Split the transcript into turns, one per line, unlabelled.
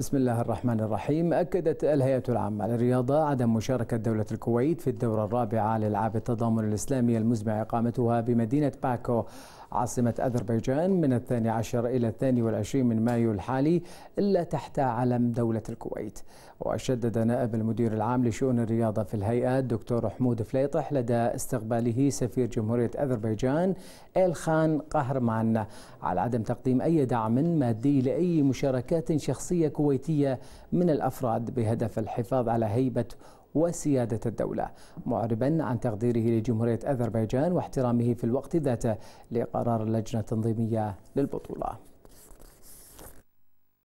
بسم الله الرحمن الرحيم أكدت الهيئة العامة للرياضة عدم مشاركة دولة الكويت في الدورة الرابعة لألعاب التضامن الإسلامي المزمع إقامتها بمدينة باكو عاصمة أذربيجان من الثاني عشر إلى الثاني والعشرين من مايو الحالي إلا تحت علم دولة الكويت وشدد نائب المدير العام لشؤون الرياضة في الهيئة الدكتور حمود فليطح لدى استقباله سفير جمهورية أذربيجان إلخان قهرمان على عدم تقديم أي دعم مادي لأي مشاركات شخصية كويتية من الأفراد بهدف الحفاظ على هيبة وسيادة الدولة معربا عن تقديره لجمهورية أذربيجان واحترامه في الوقت ذاته لقرار اللجنة التنظيمية للبطولة